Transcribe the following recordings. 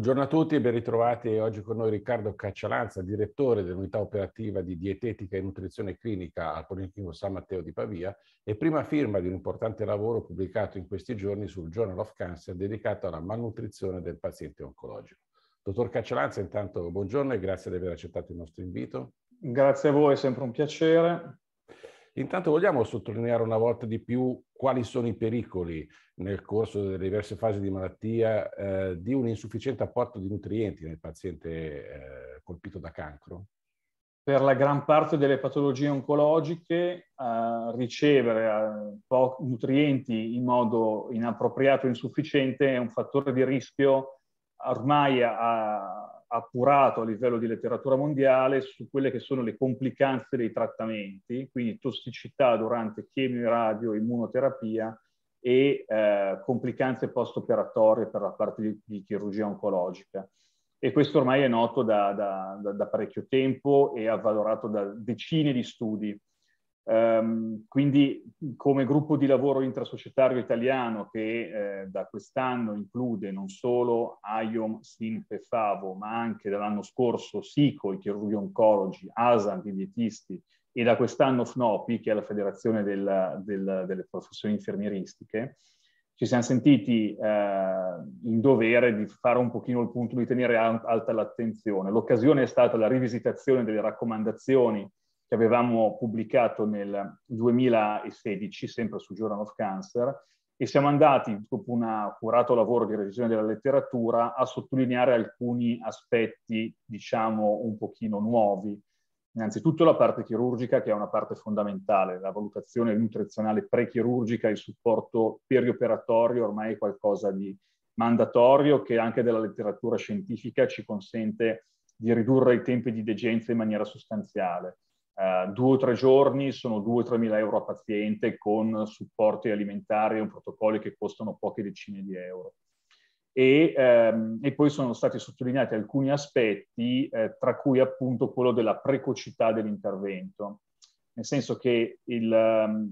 Buongiorno a tutti e ben ritrovati. Oggi con noi Riccardo Caccialanza, direttore dell'unità operativa di dietetica e nutrizione clinica al Politecnico San Matteo di Pavia e prima firma di un importante lavoro pubblicato in questi giorni sul Journal of Cancer dedicato alla malnutrizione del paziente oncologico. Dottor Caccialanza, intanto buongiorno e grazie di aver accettato il nostro invito. Grazie a voi, è sempre un piacere. Intanto vogliamo sottolineare una volta di più quali sono i pericoli nel corso delle diverse fasi di malattia eh, di un insufficiente apporto di nutrienti nel paziente eh, colpito da cancro? Per la gran parte delle patologie oncologiche eh, ricevere eh, nutrienti in modo inappropriato e insufficiente è un fattore di rischio ormai a, appurato a livello di letteratura mondiale su quelle che sono le complicanze dei trattamenti, quindi tossicità durante chemio, radio, immunoterapia e eh, complicanze post-operatorie per la parte di, di, chirurgia oncologica. E questo ormai è noto da, da, da, da parecchio tempo e avvalorato da decine di studi. Um, quindi come gruppo di lavoro intrasocietario italiano che eh, da quest'anno include non solo IOM, SINP e FAVO, ma anche dall'anno scorso SICO, i chirurghi oncologi, ASAN, i dietisti, e da quest'anno FNOPI, che è la federazione della, della, delle professioni infermieristiche, ci siamo sentiti eh, in dovere di fare un pochino il punto di tenere alta l'attenzione. L'occasione è stata la rivisitazione delle raccomandazioni che avevamo pubblicato nel 2016, sempre su Journal of Cancer, e siamo andati, dopo un accurato lavoro di revisione della letteratura, a sottolineare alcuni aspetti, diciamo, un pochino nuovi. Innanzitutto la parte chirurgica, che è una parte fondamentale, la valutazione nutrizionale pre-chirurgica, il supporto perioperatorio ormai è qualcosa di mandatorio che anche della letteratura scientifica ci consente di ridurre i tempi di degenza in maniera sostanziale. Uh, due o tre giorni sono 2-3 mila euro a paziente con supporti alimentari e un protocollo che costano poche decine di euro. E, ehm, e poi sono stati sottolineati alcuni aspetti, eh, tra cui appunto quello della precocità dell'intervento, nel senso che il, um,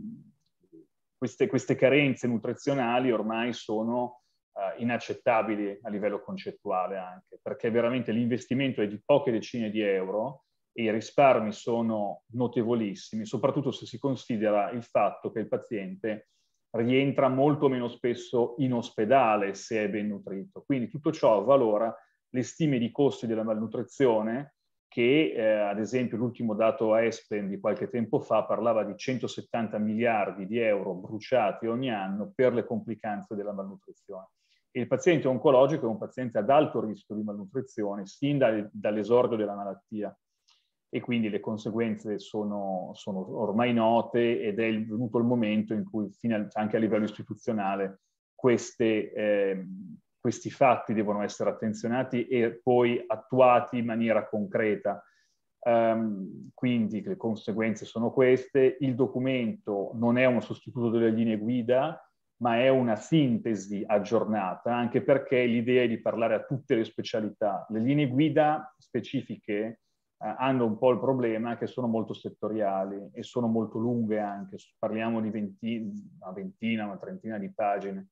queste, queste, carenze nutrizionali ormai sono uh, inaccettabili a livello concettuale anche, perché veramente l'investimento è di poche decine di euro, e i risparmi sono notevolissimi, soprattutto se si considera il fatto che il paziente rientra molto meno spesso in ospedale se è ben nutrito. Quindi tutto ciò valora le stime di costi della malnutrizione che eh, ad esempio l'ultimo dato Espen di qualche tempo fa parlava di 170 miliardi di euro bruciati ogni anno per le complicanze della malnutrizione. E il paziente oncologico è un paziente ad alto rischio di malnutrizione sin dall'esordio della malattia e quindi le conseguenze sono, sono ormai note ed è venuto il momento in cui cioè anche a livello istituzionale queste, eh, questi fatti devono essere attenzionati e poi attuati in maniera concreta. Um, quindi le conseguenze sono queste. Il documento non è uno sostituto delle linee guida, ma è una sintesi aggiornata, anche perché l'idea è di parlare a tutte le specialità. Le linee guida specifiche eh, hanno un po' il problema che sono molto settoriali e sono molto lunghe anche, parliamo di ventina, una ventina, una trentina di pagine.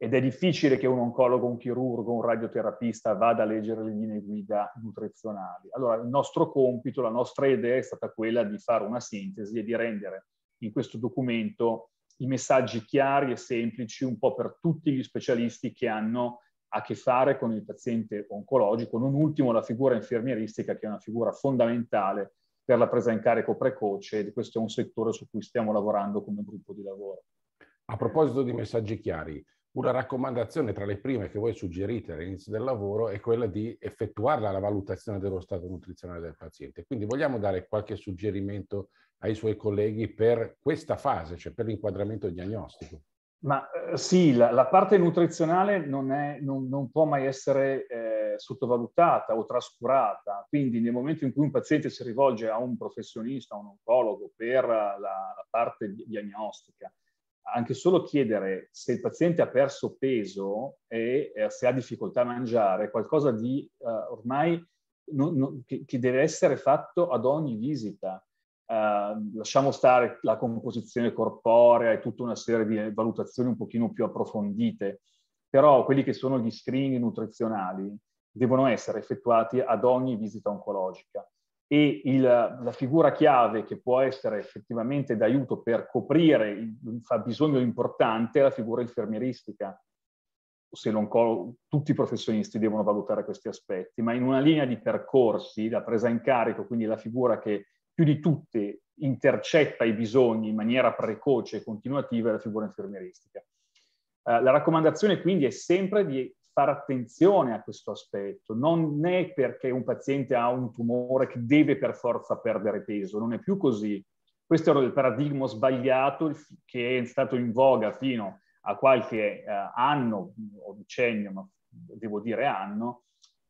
Ed è difficile che un oncologo, un chirurgo, un radioterapista vada a leggere le linee guida nutrizionali. Allora, il nostro compito, la nostra idea è stata quella di fare una sintesi e di rendere in questo documento i messaggi chiari e semplici un po' per tutti gli specialisti che hanno a che fare con il paziente oncologico, non ultimo la figura infermieristica che è una figura fondamentale per la presa in carico precoce e questo è un settore su cui stiamo lavorando come gruppo di lavoro. A proposito di messaggi chiari, una raccomandazione tra le prime che voi suggerite all'inizio del lavoro è quella di effettuare la valutazione dello stato nutrizionale del paziente. Quindi vogliamo dare qualche suggerimento ai suoi colleghi per questa fase, cioè per l'inquadramento diagnostico. Ma eh, sì, la, la parte nutrizionale non, è, non, non, può mai essere eh, sottovalutata o trascurata, quindi nel momento in cui un paziente si rivolge a un professionista, a un oncologo per la, la parte diagnostica, anche solo chiedere se il paziente ha perso peso e eh, se ha difficoltà a mangiare, è qualcosa di eh, ormai non, che, che deve essere fatto ad ogni visita, Ehm, lasciamo stare la composizione corporea e tutta una serie di valutazioni un pochino più approfondite, però quelli che sono gli screening nutrizionali devono essere effettuati ad ogni visita oncologica e il, la figura chiave che può essere effettivamente d'aiuto per coprire il fabbisogno importante è la figura infermieristica. Se tutti i professionisti devono valutare questi aspetti, ma in una linea di percorsi, la presa in carico, quindi la figura che più di tutte intercetta i bisogni in maniera precoce e continuativa della figura infermieristica. Eh, la raccomandazione quindi è sempre di fare attenzione a questo aspetto, non è perché un paziente ha un tumore che deve per forza perdere peso, non è più così. Questo era il paradigma sbagliato che è stato in voga fino a qualche eh, anno o decennio, ma devo dire anno,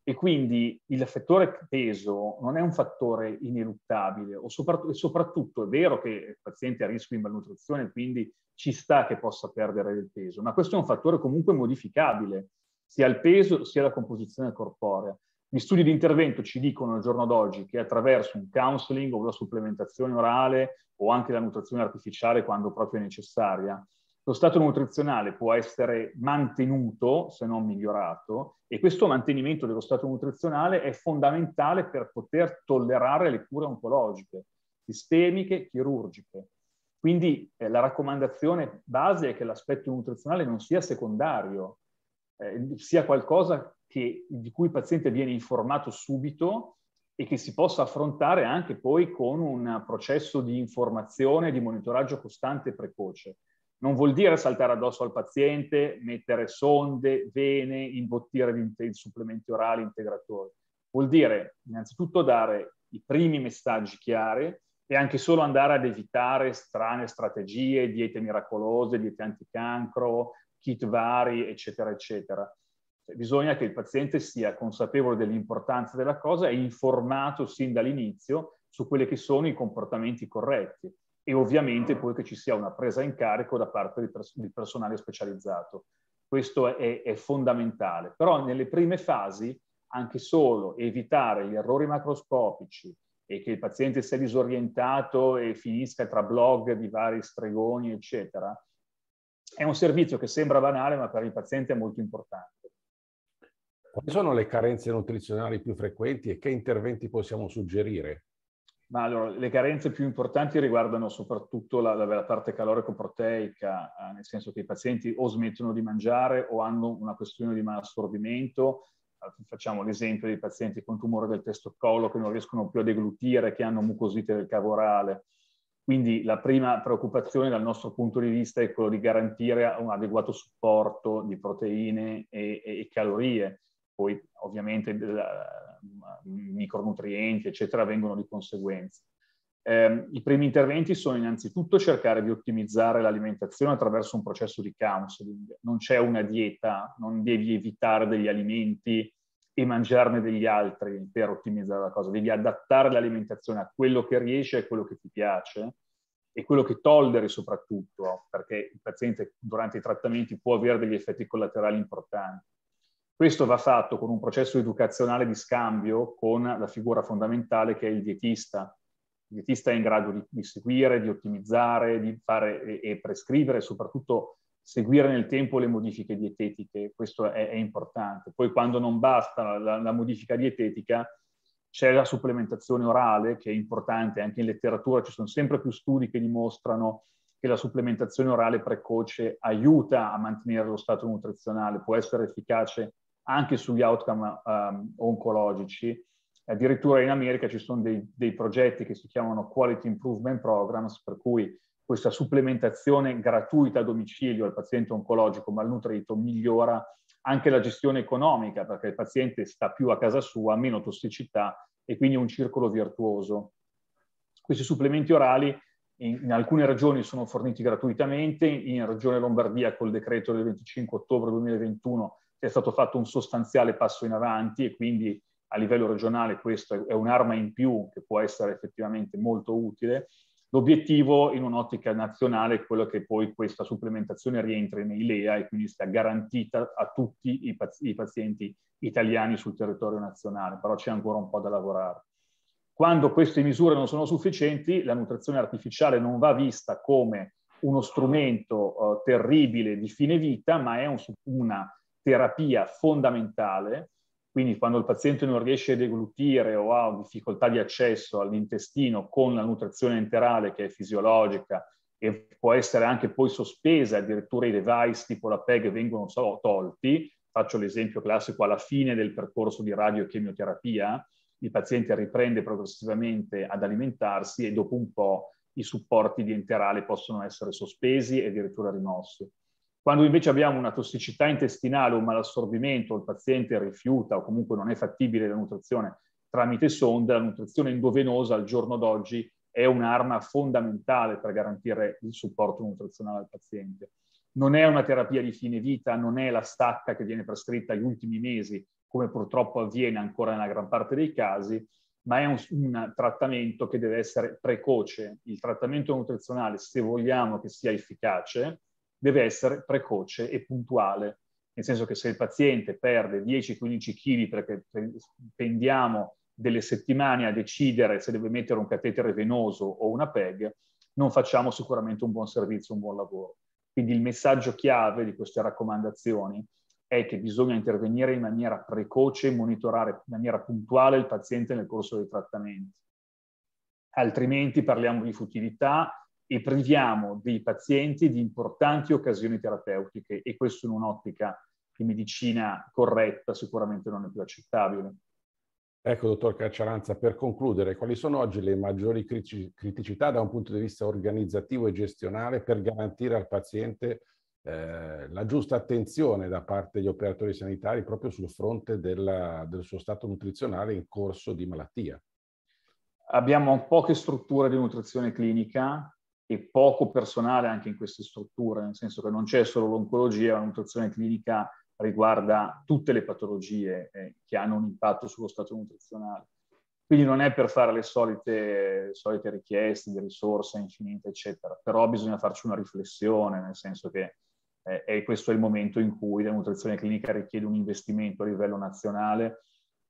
e quindi il fattore peso non è un fattore ineluttabile, o soprattutto, soprattutto, è vero che il paziente è a rischio di malnutrizione, quindi ci sta che possa perdere del peso, ma questo è un fattore comunque modificabile, sia il peso sia la composizione corporea. Gli studi di intervento ci dicono al giorno d'oggi che attraverso un counseling o la supplementazione orale o anche la nutrizione artificiale quando proprio è necessaria, lo stato nutrizionale può essere mantenuto, se non migliorato, e questo mantenimento dello stato nutrizionale è fondamentale per poter tollerare le cure oncologiche, sistemiche, chirurgiche. Quindi eh, la raccomandazione base è che l'aspetto nutrizionale non sia secondario, eh, sia qualcosa che, di cui il paziente viene informato subito e che si possa affrontare anche poi con un processo di informazione, e di monitoraggio costante e precoce. Non vuol dire saltare addosso al paziente, mettere sonde, vene, imbottire di supplementi orali integratori. Vuol dire innanzitutto dare i primi messaggi chiari e anche solo andare ad evitare strane strategie, diete miracolose, diete anticancro, kit vari, eccetera, eccetera. Cioè, bisogna che il paziente sia consapevole dell'importanza della cosa e informato sin dall'inizio su quelli che sono i comportamenti corretti e ovviamente poi che ci sia una presa in carico da parte del, pers- di personale specializzato. Questo è, è, fondamentale. Però nelle prime fasi, anche solo evitare gli errori macroscopici e che il paziente sia disorientato e finisca tra blog di vari stregoni, eccetera, è un servizio che sembra banale, ma per il paziente è molto importante. Quali sono le carenze nutrizionali più frequenti e che interventi possiamo suggerire? Ma allora, le carenze più importanti riguardano soprattutto la, la parte calorico-proteica, eh, nel senso che i pazienti o smettono di mangiare o hanno una questione di malassorbimento. Eh, facciamo l'esempio dei pazienti con tumore del testo collo che non riescono più a deglutire, che hanno mucosite del cavo orale. Quindi la prima preoccupazione dal nostro punto di vista è quello di garantire un adeguato supporto di proteine e, e, e calorie poi ovviamente la, micronutrienti, eccetera, vengono di conseguenza. Eh, I primi interventi sono innanzitutto cercare di ottimizzare l'alimentazione attraverso un processo di counseling. Non c'è una dieta, non devi evitare degli alimenti e mangiarne degli altri per ottimizzare la cosa. Devi adattare l'alimentazione a quello che riesci e a quello che ti piace e quello che tolleri soprattutto, perché il paziente durante i trattamenti può avere degli effetti collaterali importanti. Questo va fatto con un processo educazionale di scambio con la figura fondamentale che è il dietista. Il dietista è in grado di, di seguire, di ottimizzare, di fare e, e prescrivere, soprattutto seguire nel tempo le modifiche dietetiche, questo è, è importante. Poi quando non basta la, la, modifica dietetica, c'è la supplementazione orale che è importante, anche in letteratura ci sono sempre più studi che dimostrano che la supplementazione orale precoce aiuta a mantenere lo stato nutrizionale, può essere efficace anche sugli outcome um, oncologici. Addirittura in America ci sono dei, dei, progetti che si chiamano Quality Improvement Programs, per cui questa supplementazione gratuita a domicilio al paziente oncologico malnutrito migliora anche la gestione economica, perché il paziente sta più a casa sua, meno tossicità e quindi è un circolo virtuoso. Questi supplementi orali in, in alcune regioni sono forniti gratuitamente, in Regione Lombardia col decreto del 25 ottobre 2021 è stato fatto un sostanziale passo in avanti e quindi a livello regionale questo è un'arma in più che può essere effettivamente molto utile. L'obiettivo in un'ottica nazionale è quello che poi questa supplementazione rientri nei LEA e quindi sia garantita a tutti i, paz- i pazienti italiani sul territorio nazionale, però c'è ancora un po' da lavorare. Quando queste misure non sono sufficienti, la nutrizione artificiale non va vista come uno strumento eh, terribile di fine vita, ma è un, una terapia fondamentale, quindi quando il paziente non riesce a deglutire o ha difficoltà di accesso all'intestino con la nutrizione enterale che è fisiologica e può essere anche poi sospesa, addirittura i device tipo la PEG vengono so, tolti, faccio l'esempio classico alla fine del percorso di radiochemioterapia, il paziente riprende progressivamente ad alimentarsi e dopo un po' i supporti di enterale possono essere sospesi e addirittura rimossi. Quando invece abbiamo una tossicità intestinale o un malassorbimento, il paziente rifiuta o comunque non è fattibile la nutrizione tramite sonda, la nutrizione endovenosa al giorno d'oggi è un'arma fondamentale per garantire il supporto nutrizionale al paziente. Non è una terapia di fine vita, non è la stacca che viene prescritta agli ultimi mesi, come purtroppo avviene ancora nella gran parte dei casi, ma è un, un, trattamento che deve essere precoce. Il trattamento nutrizionale, se vogliamo che sia efficace, deve essere precoce e puntuale, nel senso che se il paziente perde 10-15 kg perché spendiamo delle settimane a decidere se deve mettere un catetere venoso o una PEG, non facciamo sicuramente un buon servizio, un buon lavoro. Quindi il messaggio chiave di queste raccomandazioni è che bisogna intervenire in maniera precoce e monitorare in maniera puntuale il paziente nel corso dei trattamenti. Altrimenti parliamo di futilità, e priviamo dei pazienti di importanti occasioni terapeutiche e questo in un'ottica di medicina corretta sicuramente non è più accettabile. Ecco, dottor Cacciaranza, per concludere, quali sono oggi le maggiori criticità da un punto di vista organizzativo e gestionale per garantire al paziente eh, la giusta attenzione da parte degli operatori sanitari proprio sul fronte della, del suo stato nutrizionale in corso di malattia? Abbiamo poche strutture di nutrizione clinica, e poco personale anche in queste strutture, nel senso che non c'è solo l'oncologia, la nutrizione clinica riguarda tutte le patologie eh, che hanno un impatto sullo stato nutrizionale. Quindi non è per fare le solite, solite richieste di risorse infinite, eccetera, però bisogna farci una riflessione, nel senso che eh, questo è il momento in cui la nutrizione clinica richiede un investimento a livello nazionale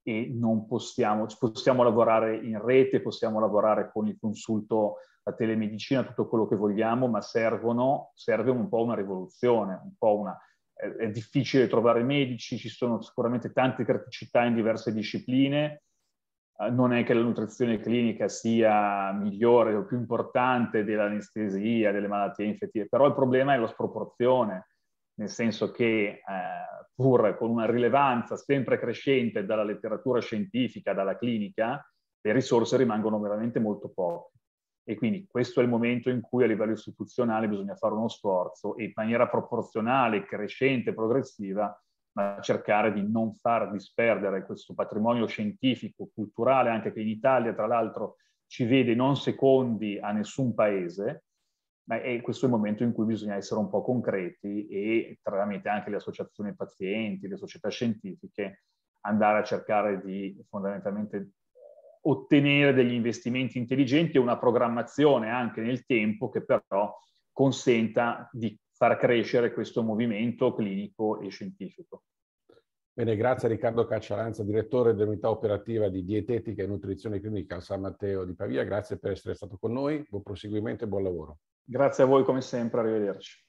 e non possiamo, possiamo lavorare in rete, possiamo lavorare con il consulto la telemedicina, tutto quello che vogliamo, ma servono, serve un po' una rivoluzione, un po' una... È, è difficile trovare medici, ci sono sicuramente tante criticità in diverse discipline, eh, non è che la nutrizione clinica sia migliore o più importante dell'anestesia, delle malattie infettive, però il problema è la sproporzione, nel senso che eh, pur con una rilevanza sempre crescente dalla letteratura scientifica, dalla clinica, le risorse rimangono veramente molto poche. E quindi questo è il momento in cui a livello istituzionale bisogna fare uno sforzo e in maniera proporzionale, crescente, progressiva, ma cercare di non far disperdere questo patrimonio scientifico, culturale, anche che in Italia, tra l'altro, ci vede non secondi a nessun paese, ma è questo il momento in cui bisogna essere un po' concreti e tramite anche le associazioni pazienti, le società scientifiche, andare a cercare di fondamentalmente ottenere degli investimenti intelligenti e una programmazione anche nel tempo che però consenta di far crescere questo movimento clinico e scientifico. Bene, grazie a Riccardo Cacciaranza, direttore dell'unità operativa di dietetica e nutrizione clinica al San Matteo di Pavia. Grazie per essere stato con noi, buon proseguimento e buon lavoro. Grazie a voi come sempre, arrivederci.